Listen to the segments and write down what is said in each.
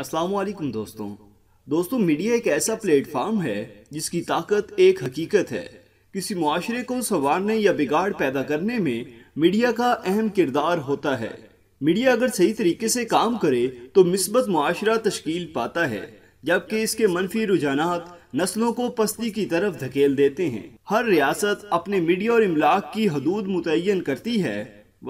असलकुम दोस्तों दोस्तों मीडिया एक ऐसा प्लेटफार्म है जिसकी ताकत एक हकीकत है किसी माशरे को संवारने या बिगाड़ पैदा करने में मीडिया का अहम किरदार होता है मीडिया अगर सही तरीके से काम करे तो मिसबत माशरा तश्कील पाता है जबकि इसके मनफी रुझान नस्लों को पस्ती की तरफ धकेल देते हैं हर रियासत अपने मीडिया और इमलाक की हदूद मुतन करती है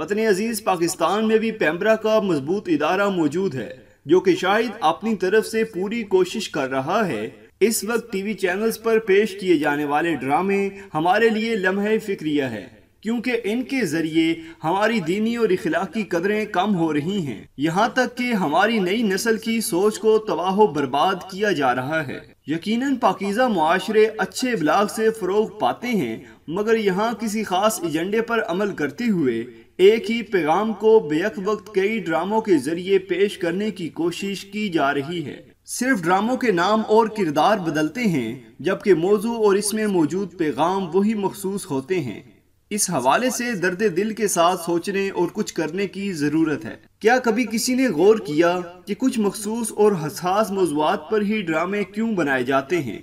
वतन अजीज़ पाकिस्तान में भी पैम्बरा का मजबूत इदारा मौजूद है जो कि शायद अपनी तरफ से पूरी कोशिश कर रहा है इस वक्त टीवी चैनल्स पर पेश किए जाने वाले ड्रामे हमारे लिए लम्हे फिक्रिया है क्योंकि इनके ज़रिए हमारी दीनी और इखलाकी कदरें कम हो रही हैं यहाँ तक कि हमारी नई नस्ल की सोच को तबाह बर्बाद किया जा रहा है यकीनन पाकिज़ा माशरे अच्छे इबलाग से फ़रोग पाते हैं मगर यहाँ किसी ख़ास एजेंडे पर अमल करते हुए एक ही पैगाम को बेक वक्त कई ड्रामों के जरिए पेश करने की कोशिश की जा रही है सिर्फ ड्रामों के नाम और किरदार बदलते हैं जबकि मौजू और इसमें मौजूद पैगाम वही मखसूस होते हैं इस हवाले से दर्द दिल के साथ सोचने और कुछ करने की ज़रूरत है क्या कभी किसी ने गौर किया कि कुछ मखसूस और हसास मौजूद पर ही ड्रामे क्यों बनाए जाते हैं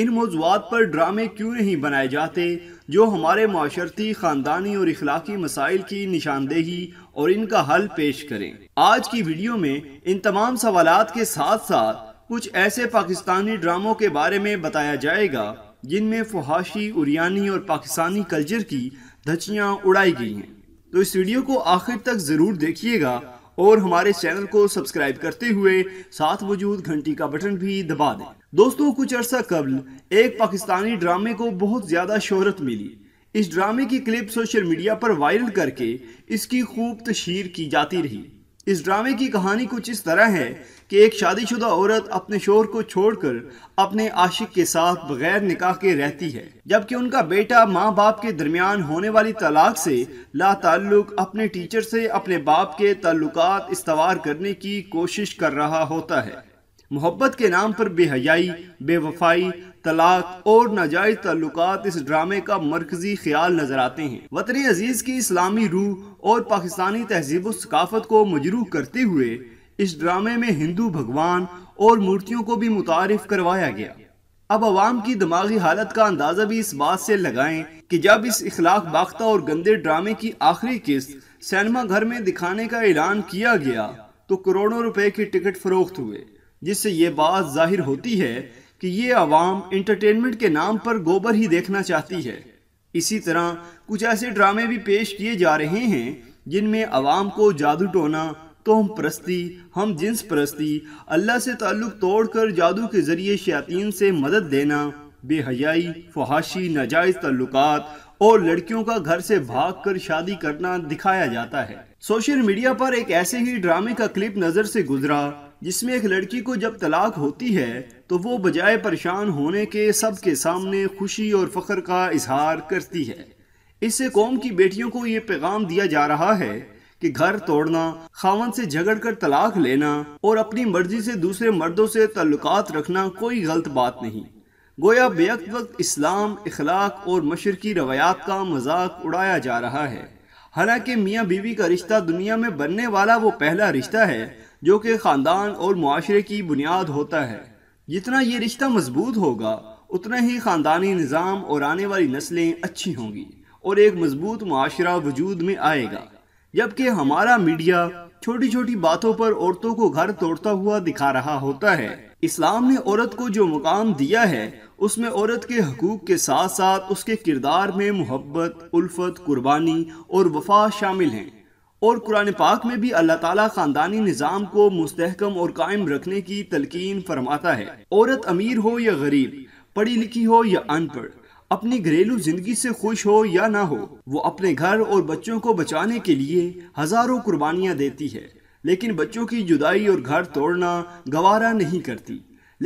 इन मौजूद पर ड्रामे क्यों नहीं बनाए जाते जो हमारे माशरती ख़ानदानी और इखलाकी मसाइल की निशानदेही और इनका हल पेश करें आज की वीडियो में इन तमाम सवाल के साथ साथ कुछ ऐसे पाकिस्तानी ड्रामों के बारे में बताया जाएगा जिनमें फुहाशी उरियानी और पाकिस्तानी कल्चर की धचियाँ उड़ाई गई हैं तो इस वीडियो को आखिर तक ज़रूर देखिएगा और हमारे चैनल को सब्सक्राइब करते हुए साथ मौजूद घंटी का बटन भी दबा दें दोस्तों कुछ अर्सा कबल एक पाकिस्तानी ड्रामे को बहुत ज़्यादा शोहरत मिली इस ड्रामे की क्लिप सोशल मीडिया पर वायरल करके इसकी खूब तशहर की जाती रही इस ड्रामे की कहानी कुछ इस तरह है कि एक शादीशुदा औरत अपने शोर को छोड़कर अपने आशिक के साथ बगैर निकाह के रहती है जबकि उनका बेटा माँ बाप के दरमियान होने वाली तलाक से ला ताल्लुक अपने टीचर से अपने बाप के ताल्लुकात इस्तवार करने की कोशिश कर रहा होता है मोहब्बत के नाम पर बेहयाई बेवफाई तलाक और नाजायज तल्लुक इस ड्रामे का मरकजी ख्याल नजर आते हैं वतन अजीज़ की इस्लामी रूह और पाकिस्तानी तहजीब सकाफत को मजरूह करते हुए इस ड्रामे में हिंदू भगवान और मूर्तियों को भी मुतारफ करवाया गया अब आवाम की दिमागी हालत का अंदाज़ा भी इस बात से लगाएं कि जब इस इखलाक बाख्ता और गंदे ड्रामे की आखिरी किस्त सिनेमा घर में दिखाने का ऐलान किया गया तो करोड़ों रुपए की टिकट फरोख्त हुए जिससे ये बात जाहिर होती है कि ये आवाम इंटरटेनमेंट के नाम पर गोबर ही देखना चाहती है इसी तरह कुछ ऐसे ड्रामे भी पेश किए जा रहे हैं जिनमें आवाम को जादू टोना हम परस्ती हम जिन्स परस्ती अल्लाह से ताल्लुक़ तोड़कर जादू के ज़रिए शयातीन से मदद देना बेहयाई फहाशी नाजायज़ ताल्लुक और लड़कियों का घर से भागकर शादी करना दिखाया जाता है सोशल मीडिया पर एक ऐसे ही ड्रामे का क्लिप नज़र से गुजरा जिसमें एक लड़की को जब तलाक होती है तो वो बजाय परेशान होने के सब के सामने खुशी और फ़ख्र का इजहार करती है इससे कौम की बेटियों को ये पैगाम दिया जा रहा है कि घर तोड़ना खावन से झगड़कर तलाक लेना और अपनी मर्जी से दूसरे मर्दों से तल्लुकात रखना कोई गलत बात नहीं गोया बेअत वक्त इस्लाम इखलाक और मशरकी रवायात का मजाक उड़ाया जा रहा है हालांकि मियाँ बीवी का रिश्ता दुनिया में बनने वाला वो पहला रिश्ता है जो कि ख़ानदान और माशरे की बुनियाद होता है जितना ये रिश्ता मजबूत होगा उतना ही ख़ानदानी निज़ाम और आने वाली नस्लें अच्छी होंगी और एक मजबूत माशरा वजूद में आएगा जबकि हमारा मीडिया छोटी छोटी बातों पर औरतों को घर तोड़ता हुआ दिखा रहा होता है इस्लाम ने औरत को जो मुकाम दिया है उसमें औरत के हकूक के साथ साथ उसके किरदार में मोहब्बत उल्फत कुर्बानी और वफा शामिल हैं और कुरान पाक में भी अल्लाह ताला खानदानी निज़ाम को मुस्तहकम और कायम रखने की तलकीन फरमाता है औरत अमीर हो या गरीब पढ़ी लिखी हो या अनपढ़ अपनी घरेलू जिंदगी से खुश हो या ना हो वो अपने घर और बच्चों को बचाने के लिए हजारों कुर्बानियां देती है लेकिन बच्चों की जुदाई और घर तोड़ना गवारा नहीं करती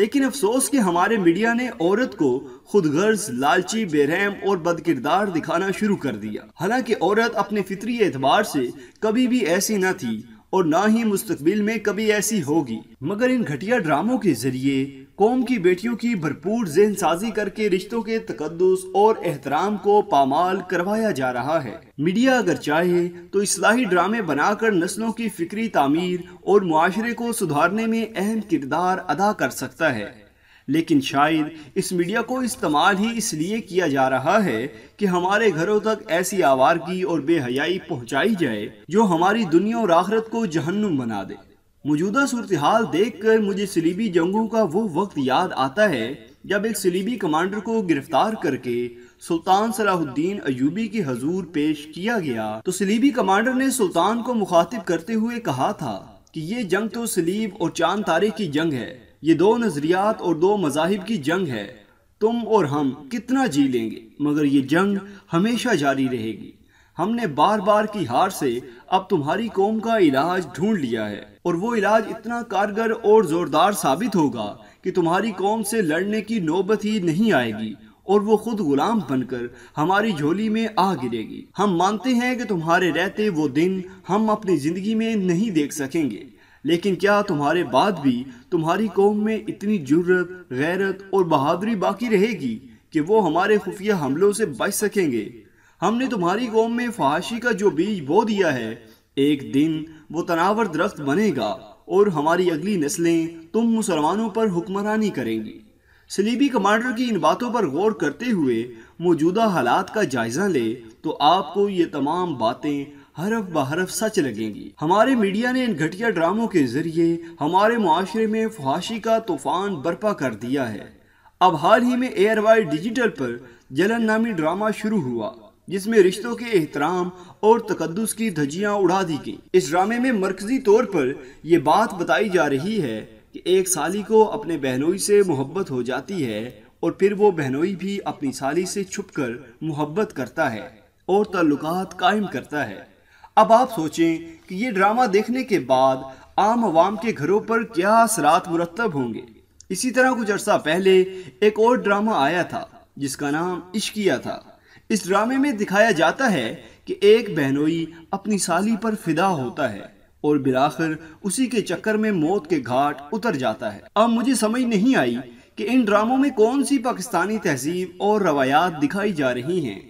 लेकिन अफसोस कि हमारे मीडिया ने औरत को खुद गर्ज लालची बेरहम और बदकिरदार दिखाना शुरू कर दिया हालांकि औरत अपने फितरी एतबार से कभी भी ऐसी ना थी और ना ही मुस्तबिल में कभी ऐसी होगी मगर इन घटिया ड्रामों के जरिए कौम की बेटियों की भरपूर जहन साजी करके रिश्तों के तकदस और एहतराम को पामाल करवाया जा रहा है मीडिया अगर चाहे तो इसलाही ड्रामे बनाकर नस्लों की फिक्री तामीर और माशरे को सुधारने में अहम किरदार अदा कर सकता है लेकिन शायद इस मीडिया को इस्तेमाल ही इसलिए किया जा रहा है कि हमारे घरों तक ऐसी आवारगी और बेहयाई पहुंचाई जाए जो हमारी दुनिया और आखरत को जहन्नुम बना दे मौजूदा सूरत हाल देख कर मुझे सलीबी जंगों का वो वक्त याद आता है जब एक सलीबी कमांडर को गिरफ्तार करके सुल्तान सलाहुद्दीन अयूबी की हजूर पेश किया गया तो सलीबी कमांडर ने सुल्तान को मुखातिब करते हुए कहा था कि ये जंग तो सलीब और चांद तारे की जंग है ये दो नजरियात और दो मजाहिब की जंग है तुम और हम कितना जी लेंगे मगर ये जंग हमेशा जारी रहेगी हमने बार बार की हार से अब तुम्हारी कौम का इलाज ढूंढ लिया है और वो इलाज इतना कारगर और जोरदार साबित होगा कि तुम्हारी कौम से लड़ने की नौबत ही नहीं आएगी और वो खुद गुलाम बनकर हमारी झोली में आ गिरेगी हम मानते हैं कि तुम्हारे रहते वो दिन हम अपनी ज़िंदगी में नहीं देख सकेंगे लेकिन क्या तुम्हारे बाद भी तुम्हारी कौम में इतनी जुर्रत गैरत और बहादुरी बाकी रहेगी कि वो हमारे खुफिया हमलों से बच सकेंगे हमने तुम्हारी कौम में फाशी का जो बीज बो दिया है एक दिन वो तनावर दरख्त बनेगा और हमारी अगली नस्लें तुम मुसलमानों पर हुक्मरानी करेंगी सलीबी कमांडर की इन बातों पर गौर करते हुए मौजूदा हालात का जायज़ा ले तो आपको ये तमाम बातें हरफ बहरफ सच लगेंगी हमारे मीडिया ने इन घटिया ड्रामों के जरिए हमारे माशरे में फाशी का तूफान बर्पा कर दिया है अब हाल ही में एयरवाई डिजिटल पर जलन नामी ड्रामा शुरू हुआ जिसमें रिश्तों के एहतराम और तकदस की धजियाँ उड़ा दी गई इस ड्रामे में मरकजी तौर पर यह बात बताई जा रही है कि एक साली को अपने बहनोई से मोहब्बत हो जाती है और फिर वो बहनोई भी अपनी साली से छुप कर मोहब्बत करता है और ताल्लुकात कायम करता है अब आप सोचें कि ये ड्रामा देखने के बाद आम आवाम के घरों पर क्या असरात मुरतब होंगे इसी तरह कुछ अर्सा पहले एक और ड्रामा आया था जिसका नाम इश्किया था इस ड्रामे में दिखाया जाता है कि एक बहनोई अपनी साली पर फिदा होता है और बिलाखिर उसी के चक्कर में मौत के घाट उतर जाता है अब मुझे समझ नहीं आई कि इन ड्रामों में कौन सी पाकिस्तानी तहजीब और रवायात दिखाई जा रही हैं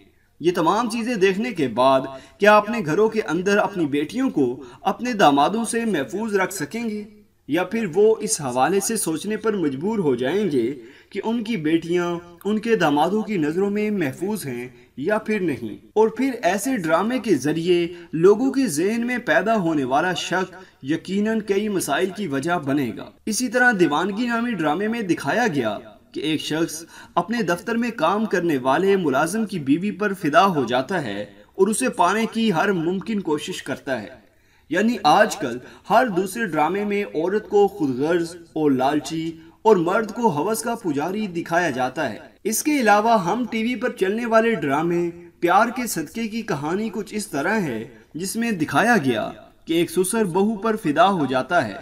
ये तमाम चीज़ें देखने के बाद क्या अपने घरों के अंदर अपनी बेटियों को अपने दामादों से महफूज रख सकेंगे या फिर वो इस हवाले से सोचने पर मजबूर हो जाएंगे कि उनकी बेटियां उनके दामादों की नज़रों में महफूज हैं या फिर नहीं और फिर ऐसे ड्रामे के ज़रिए लोगों के जहन में पैदा होने वाला शक यकीनन कई मसाइल की वजह बनेगा इसी तरह दीवानगी नामी ड्रामे में दिखाया गया कि एक शख्स अपने दफ्तर में काम करने वाले मुलाजम की बीवी पर फिदा हो जाता है और उसे पाने की हर मुमकिन कोशिश करता है यानी आजकल हर दूसरे ड्रामे में औरत को खुदगर्ज और लालची और मर्द को हवस का पुजारी दिखाया जाता है इसके अलावा हम टीवी पर चलने वाले ड्रामे प्यार के सदके की कहानी कुछ इस तरह है जिसमें दिखाया गया कि एक सुसर बहू पर फिदा हो जाता है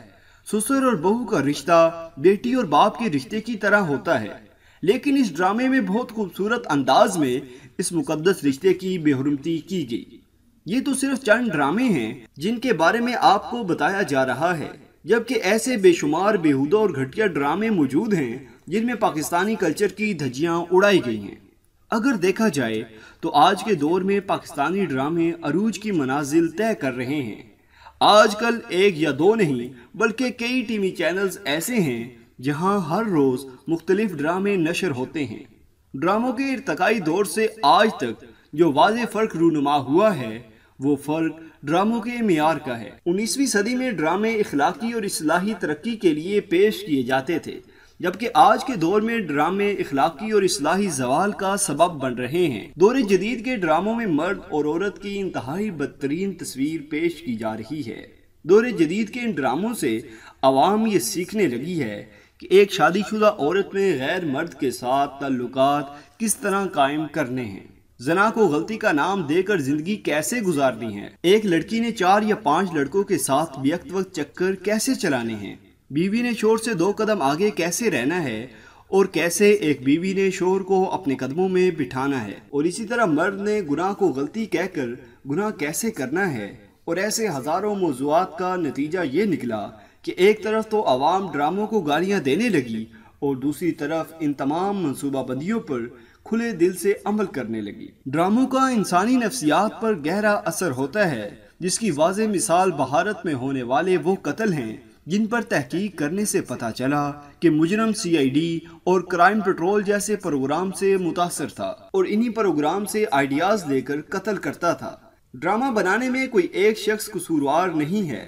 सुसर और बहू का रिश्ता बेटी और बाप के रिश्ते की तरह होता है लेकिन इस ड्रामे में बहुत खूबसूरत अंदाज में इस मुकदस रिश्ते की बेहरमती की गई ये तो सिर्फ चंद ड्रामे हैं जिनके बारे में आपको बताया जा रहा है जबकि ऐसे बेशुमार बेहुदा और घटिया ड्रामे मौजूद हैं जिनमें पाकिस्तानी कल्चर की धज्जियां उड़ाई गई हैं अगर देखा जाए तो आज के दौर में पाकिस्तानी ड्रामे अरूज की मनाजिल तय कर रहे हैं आजकल एक या दो नहीं बल्कि कई टीवी चैनल्स ऐसे हैं जहां हर रोज़ मुख्तलिफ ड्रामे नशर होते हैं ड्रामों के इरतकाई दौर से आज तक जो वाज फ़र्क रूनुमा हुआ है वो फ़र्क ड्रामों के मीर का है उन्नीसवीं सदी में ड्रामे इखलाकी और असलाही तरक्की के लिए पेश किए जाते थे जबकि आज के दौर में ड्रामे इखलाकी और असलाही जवाल का सबब बन रहे हैं दौरे जदीद के ड्रामों में मर्द और औरत की इंतहाई बदतरीन तस्वीर पेश की जा रही है दौरे जदीद के इन ड्रामों से आवाम ये सीखने लगी है कि एक शादीशुदा औरत में गैर मर्द के साथ तल्लुक किस तरह कायम करने हैं जना को गलती का नाम देकर जिंदगी कैसे गुजारनी है एक लड़की ने चार या पांच लड़कों के साथ व्यक्त वक्त चक्कर कैसे चलाने हैं बीवी ने शोर से दो कदम आगे कैसे रहना है और कैसे एक बीवी ने शोर को अपने कदमों में बिठाना है और इसी तरह मर्द ने गुनाह को गलती कहकर गुनाह कैसे करना है और ऐसे हजारों मौजूद का नतीजा ये निकला कि एक तरफ तो आवाम ड्रामों को गालियाँ देने लगी और दूसरी तरफ इन तमाम मनसूबाबंदियों पर खुले दिल से अमल करने लगी ड्रामों का इंसानी नफ्सियात पर गहरा असर होता है जिसकी वाज मिसाल भारत में होने वाले वो कत्ल हैं जिन पर तहकीक करने से पता चला कि मुजरम सीआईडी और क्राइम पेट्रोल जैसे प्रोग्राम से मुतासर था और इन्हीं प्रोग्राम से आइडियाज लेकर कत्ल करता था ड्रामा बनाने में कोई एक शख्स कसूरवार नहीं है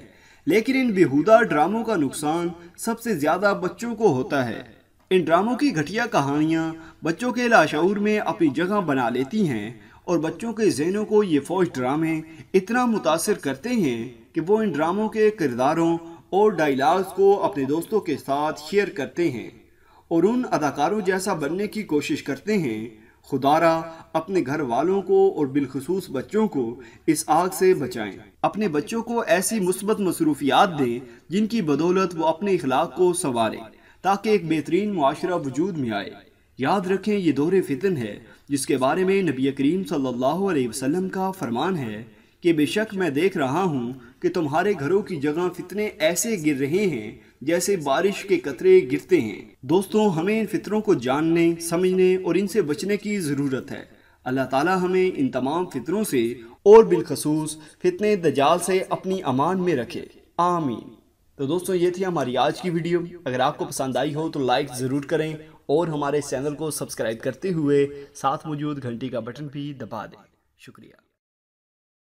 लेकिन इन बेहूदा ड्रामों का नुकसान सबसे ज्यादा बच्चों को होता है इन ड्रामों की घटिया कहानियाँ बच्चों के लाशूर में अपनी जगह बना लेती हैं और बच्चों के जहनों को ये फौज ड्रामे इतना मुतासर करते हैं कि वो इन ड्रामों के किरदारों और डायलाग्स को अपने दोस्तों के साथ शेयर करते हैं और उन अदाकारों जैसा बनने की कोशिश करते हैं खुदारा अपने घर वालों को और बिलखसूस बच्चों को इस आग से बचाएं अपने बच्चों को ऐसी मुस्बत मसरूफियात दें जिनकी बदौलत वो अपने इखलाक को संवारें ताकि एक बेहतरीन माशरा वजूद में आए याद रखें ये दोहरे फितन है जिसके बारे में नबी करीम सल्लल्लाहु अलैहि वसल्लम का फरमान है कि बेशक मैं देख रहा हूँ कि तुम्हारे घरों की जगह फितने ऐसे गिर रहे हैं जैसे बारिश के कतरे गिरते हैं दोस्तों हमें इन फितरों को जानने समझने और इनसे बचने की ज़रूरत है अल्लाह ताला हमें इन तमाम फितरों से और बिलखसूस फितने दजाल से अपनी अमान में रखे आमीन तो दोस्तों ये थी हमारी आज की वीडियो अगर आपको पसंद आई हो तो लाइक ज़रूर करें और हमारे चैनल को सब्सक्राइब करते हुए साथ मौजूद घंटी का बटन भी दबा दें शुक्रिया